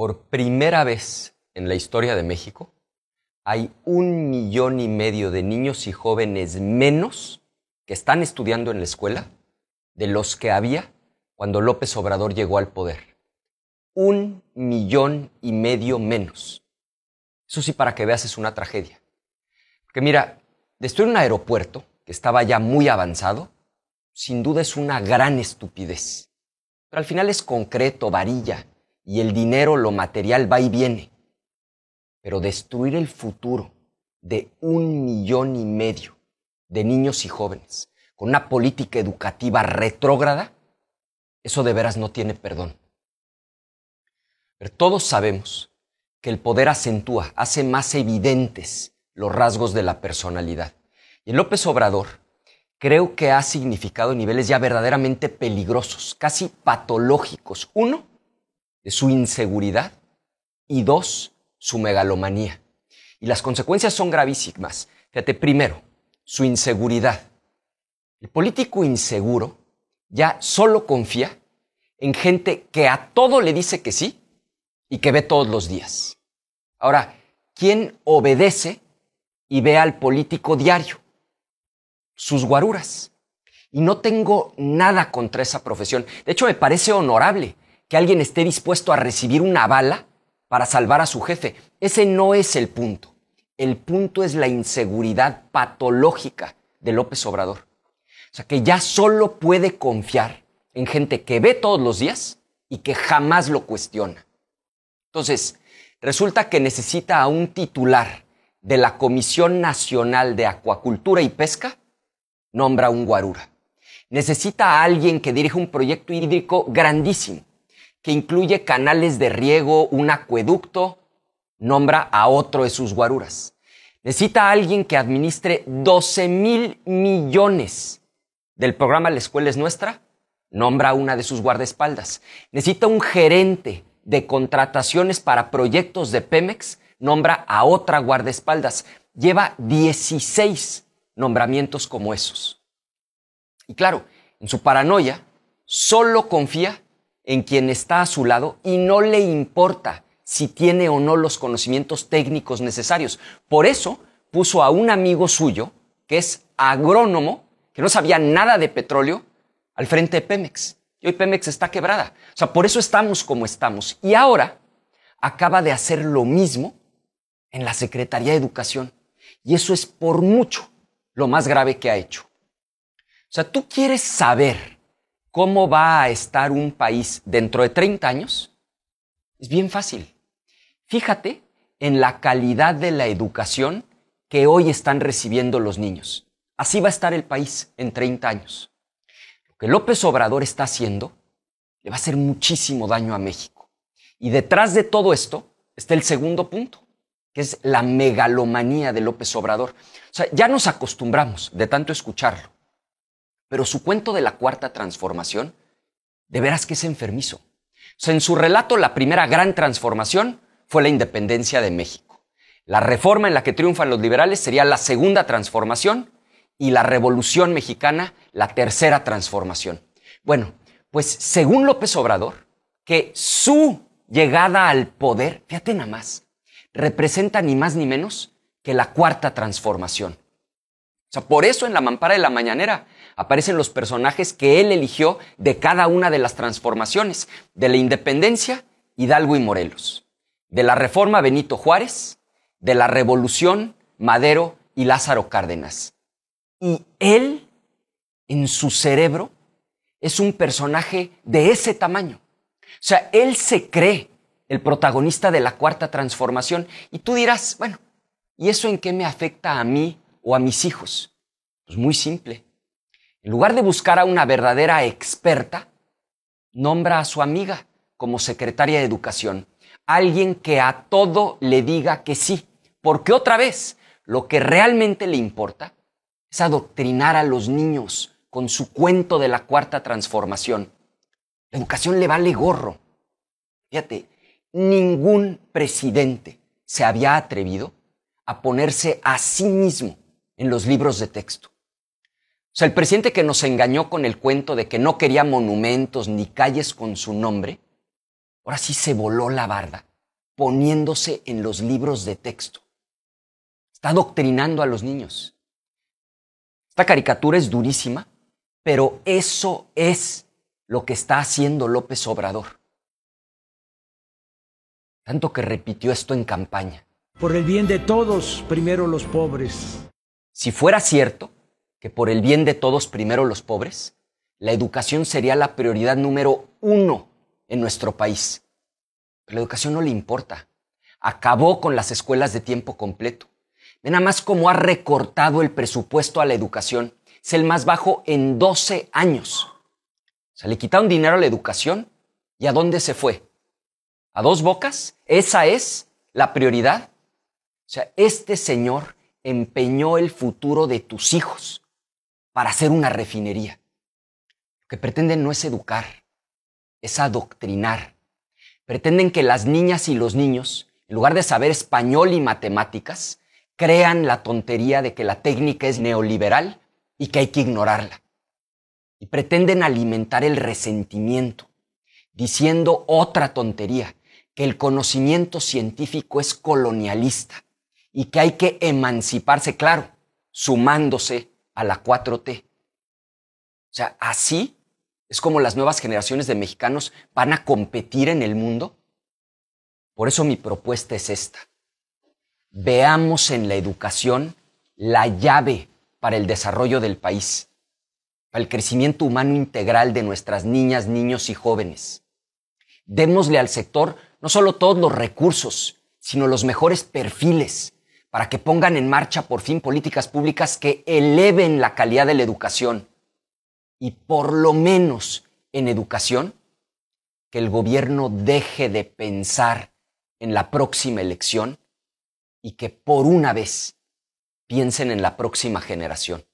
por primera vez en la historia de México, hay un millón y medio de niños y jóvenes menos que están estudiando en la escuela de los que había cuando López Obrador llegó al poder. Un millón y medio menos. Eso sí, para que veas, es una tragedia. Porque mira, destruir un aeropuerto que estaba ya muy avanzado, sin duda es una gran estupidez. Pero al final es concreto, varilla, y el dinero, lo material va y viene. Pero destruir el futuro de un millón y medio de niños y jóvenes con una política educativa retrógrada, eso de veras no tiene perdón. Pero todos sabemos que el poder acentúa, hace más evidentes los rasgos de la personalidad. Y López Obrador creo que ha significado niveles ya verdaderamente peligrosos, casi patológicos. Uno, de su inseguridad y dos, su megalomanía. Y las consecuencias son gravísimas. Fíjate, primero, su inseguridad. El político inseguro ya solo confía en gente que a todo le dice que sí y que ve todos los días. Ahora, ¿quién obedece y ve al político diario? Sus guaruras. Y no tengo nada contra esa profesión. De hecho, me parece honorable que alguien esté dispuesto a recibir una bala para salvar a su jefe. Ese no es el punto. El punto es la inseguridad patológica de López Obrador. O sea, que ya solo puede confiar en gente que ve todos los días y que jamás lo cuestiona. Entonces, resulta que necesita a un titular de la Comisión Nacional de Acuacultura y Pesca, nombra un guarura. Necesita a alguien que dirija un proyecto hídrico grandísimo que incluye canales de riego, un acueducto, nombra a otro de sus guaruras. Necesita a alguien que administre 12 mil millones del programa La Escuela es Nuestra, nombra a una de sus guardaespaldas. Necesita un gerente de contrataciones para proyectos de Pemex, nombra a otra guardaespaldas. Lleva 16 nombramientos como esos. Y claro, en su paranoia, solo confía en quien está a su lado y no le importa si tiene o no los conocimientos técnicos necesarios. Por eso puso a un amigo suyo, que es agrónomo, que no sabía nada de petróleo, al frente de Pemex. Y hoy Pemex está quebrada. O sea, por eso estamos como estamos. Y ahora acaba de hacer lo mismo en la Secretaría de Educación. Y eso es por mucho lo más grave que ha hecho. O sea, tú quieres saber cómo va a estar un país dentro de 30 años, es bien fácil. Fíjate en la calidad de la educación que hoy están recibiendo los niños. Así va a estar el país en 30 años. Lo que López Obrador está haciendo le va a hacer muchísimo daño a México. Y detrás de todo esto está el segundo punto, que es la megalomanía de López Obrador. O sea, ya nos acostumbramos de tanto escucharlo. Pero su cuento de la cuarta transformación, de veras que es enfermizo. en su relato, la primera gran transformación fue la independencia de México. La reforma en la que triunfan los liberales sería la segunda transformación y la revolución mexicana la tercera transformación. Bueno, pues según López Obrador, que su llegada al poder, fíjate nada más, representa ni más ni menos que la cuarta transformación. O sea, por eso en la mampara de la mañanera aparecen los personajes que él eligió de cada una de las transformaciones, de la independencia, Hidalgo y Morelos, de la reforma Benito Juárez, de la revolución Madero y Lázaro Cárdenas. Y él, en su cerebro, es un personaje de ese tamaño. O sea, él se cree el protagonista de la cuarta transformación. Y tú dirás, bueno, ¿y eso en qué me afecta a mí o a mis hijos. Es pues muy simple. En lugar de buscar a una verdadera experta, nombra a su amiga como secretaria de educación, alguien que a todo le diga que sí, porque otra vez lo que realmente le importa es adoctrinar a los niños con su cuento de la cuarta transformación. La educación le vale gorro. Fíjate, ningún presidente se había atrevido a ponerse a sí mismo en los libros de texto. O sea, el presidente que nos engañó con el cuento de que no quería monumentos ni calles con su nombre, ahora sí se voló la barda, poniéndose en los libros de texto. Está doctrinando a los niños. Esta caricatura es durísima, pero eso es lo que está haciendo López Obrador. Tanto que repitió esto en campaña. Por el bien de todos, primero los pobres. Si fuera cierto, que por el bien de todos, primero los pobres, la educación sería la prioridad número uno en nuestro país. Pero la educación no le importa. Acabó con las escuelas de tiempo completo. Ve nada más cómo ha recortado el presupuesto a la educación. Es el más bajo en 12 años. O sea, le quitaron dinero a la educación y ¿a dónde se fue? ¿A dos bocas? ¿Esa es la prioridad? O sea, este señor empeñó el futuro de tus hijos para hacer una refinería. Lo que pretenden no es educar, es adoctrinar. Pretenden que las niñas y los niños, en lugar de saber español y matemáticas, crean la tontería de que la técnica es neoliberal y que hay que ignorarla. Y pretenden alimentar el resentimiento, diciendo otra tontería, que el conocimiento científico es colonialista y que hay que emanciparse, claro, sumándose a la 4T. O sea, así es como las nuevas generaciones de mexicanos van a competir en el mundo. Por eso mi propuesta es esta. Veamos en la educación la llave para el desarrollo del país, para el crecimiento humano integral de nuestras niñas, niños y jóvenes. Démosle al sector no solo todos los recursos, sino los mejores perfiles para que pongan en marcha por fin políticas públicas que eleven la calidad de la educación y por lo menos en educación, que el gobierno deje de pensar en la próxima elección y que por una vez piensen en la próxima generación.